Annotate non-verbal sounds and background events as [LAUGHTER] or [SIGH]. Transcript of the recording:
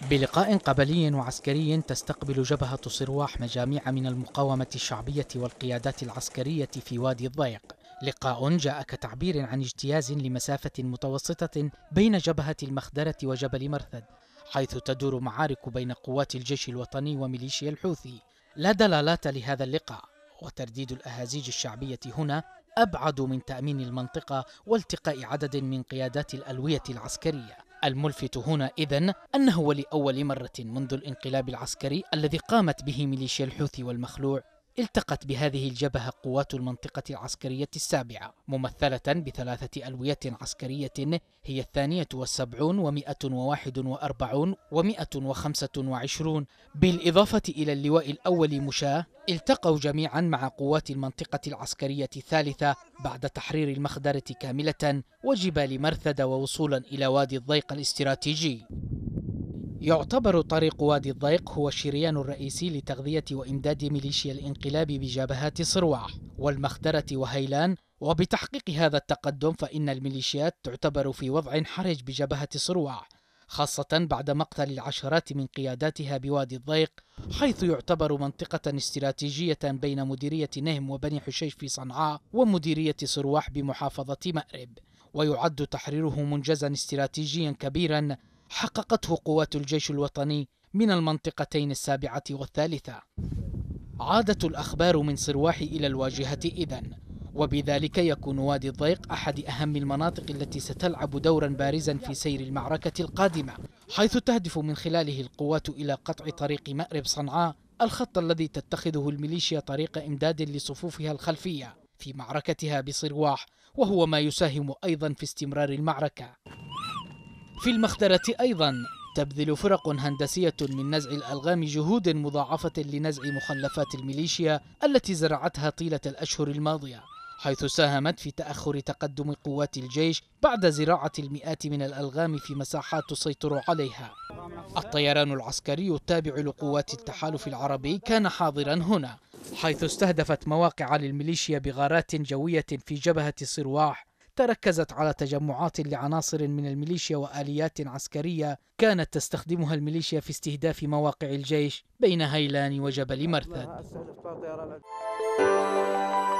بلقاء قبلي وعسكري تستقبل جبهة صرواح مجاميع من المقاومة الشعبية والقيادات العسكرية في وادي الضيق لقاء جاء كتعبير عن اجتياز لمسافة متوسطة بين جبهة المخدرة وجبل مرثد حيث تدور معارك بين قوات الجيش الوطني وميليشيا الحوثي لا دلالات لهذا اللقاء وترديد الأهازيج الشعبية هنا أبعد من تأمين المنطقة والتقاء عدد من قيادات الألوية العسكرية الملفت هنا إذن أنه لأول مرة منذ الانقلاب العسكري الذي قامت به ميليشيا الحوثي والمخلوع التقت بهذه الجبهة قوات المنطقة العسكرية السابعة ممثلة بثلاثة ألوية عسكرية هي الثانية والسبعون ومئة وواحد وأربعون ومئة وخمسة وعشرون بالإضافة إلى اللواء الأول مشاة التقوا جميعا مع قوات المنطقة العسكرية الثالثة بعد تحرير المخدرة كاملة وجبال مرثد ووصولا إلى وادي الضيق الاستراتيجي يعتبر طريق وادي الضيق هو الشريان الرئيسي لتغذية وإمداد ميليشيا الانقلاب بجبهات صروع والمخدرة وهيلان وبتحقيق هذا التقدم فإن الميليشيات تعتبر في وضع حرج بجبهة صروع خاصة بعد مقتل العشرات من قياداتها بوادي الضيق حيث يعتبر منطقة استراتيجية بين مديرية نهم وبني حشيش في صنعاء ومديرية صرواح بمحافظة مأرب ويعد تحريره منجزا استراتيجيا كبيرا حققته قوات الجيش الوطني من المنطقتين السابعة والثالثة عادت الأخبار من صرواح إلى الواجهة إذا وبذلك يكون وادي الضيق أحد أهم المناطق التي ستلعب دورا بارزا في سير المعركة القادمة حيث تهدف من خلاله القوات إلى قطع طريق مأرب صنعاء الخط الذي تتخذه الميليشيا طريق إمداد لصفوفها الخلفية في معركتها بصرواح وهو ما يساهم أيضا في استمرار المعركة في المخدرة أيضا تبذل فرق هندسية من نزع الألغام جهود مضاعفة لنزع مخلفات الميليشيا التي زرعتها طيلة الأشهر الماضية حيث ساهمت في تأخر تقدم قوات الجيش بعد زراعة المئات من الألغام في مساحات تسيطر عليها الطيران العسكري التابع لقوات التحالف العربي كان حاضرا هنا حيث استهدفت مواقع للميليشيا بغارات جوية في جبهة صرواح تركزت على تجمعات لعناصر من الميليشيا واليات عسكريه كانت تستخدمها الميليشيا في استهداف مواقع الجيش بين هيلان وجبل مرثد [LAUGHS]